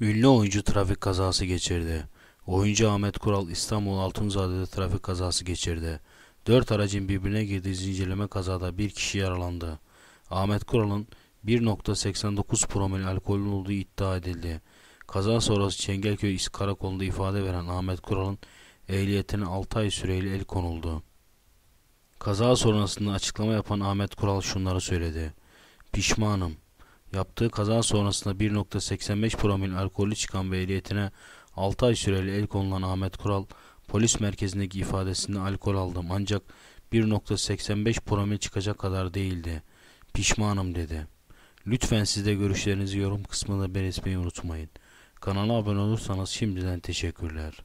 Ünlü oyuncu trafik kazası geçirdi. Oyuncu Ahmet Kural İstanbul Altınzade'de trafik kazası geçirdi. Dört aracın birbirine girdiği zincirleme kazada bir kişi yaralandı. Ahmet Kural'ın 1.89 promil alkolün olduğu iddia edildi. Kaza sonrası Çengelköy Karakolunda ifade veren Ahmet Kural'ın ehliyetine 6 ay süreyle el konuldu. Kaza sonrasında açıklama yapan Ahmet Kural şunları söyledi. Pişmanım. Yaptığı kaza sonrasında 1.85 promil alkolü çıkan ve ehliyetine 6 ay süreli el konulan Ahmet Kural, polis merkezindeki ifadesinde alkol aldım ancak 1.85 promil çıkacak kadar değildi. Pişmanım dedi. Lütfen siz de görüşlerinizi yorum kısmında belirtmeyi unutmayın. Kanala abone olursanız şimdiden teşekkürler.